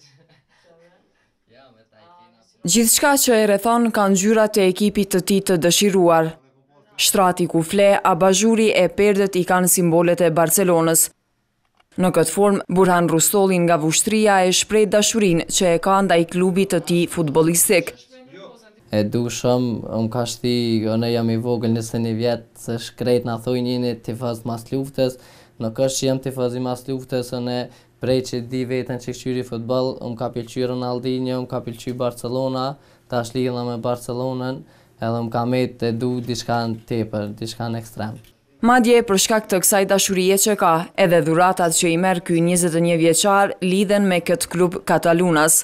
Po. Gjithë shka që e rethon kanë gjyrat e ekipit të ti të dëshiruar. Shtrati ku fle, abajuri e perdet i kanë simbolet e Barcelonës. Në këtë form, Burhan Rustolin nga vushtria e shprej dashurin që e ka ndaj klubit të ti futbolistik. E du shumë, më ka shti, në jam i vogël njësë një vjetë, se shkrejt në thoi njëni tifaz mas luftës, në kështë që jam tifaz i mas luftës, në prej që di vetën që këqyri futbol, unë ka pëlqy Ronaldinho, unë ka pëlqy Barcelona, ta shlidhëm me Barcelonën, edhe unë ka me të du diçka në tepër, diçka në ekstrem. Madje për shkak të kësaj dashurie që ka, edhe dhuratat që i merë këj 21 vjeqar lidhen me këtë klub Katalunas.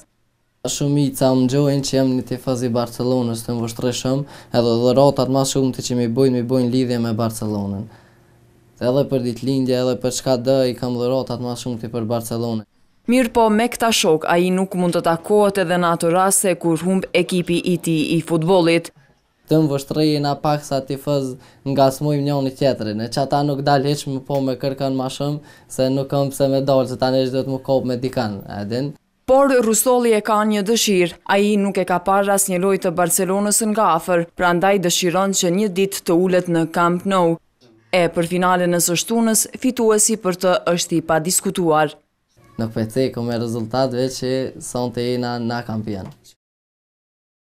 Shumë i ca më gjojnë që jem një fazi Barcelonës të më vështreshëm, edhe dhuratat ma shumë të që mi bojnë, mi bojnë lidhje me Barcelonën edhe për ditë lindje, edhe për çka dë i kam atë ma shumë ti për Barcelone. Mirë po, me këta shok, a i nuk mund të takohet edhe në atë rase kur humb ekipi i ti i futbolit. Të më vështrej e na pak sa ti fëz nga smujmë njën i tjetërin, e që ata nuk dalë heqë më po me kërkan ma shumë, se nuk këmë pëse me dalë, se ta në gjithë të më kopë me dikan, edin. Por Rusoli e ka një dëshirë, a i nuk e ka parë as një lojtë të Barcelonës nga afer, pra ndaj dëshiron që një dit të ullet në Camp Nou, E për finalen e sështunës, fituesi për të është i pa diskutuar. Nuk përthej, po këmë e rezultatve që të i na kampionë.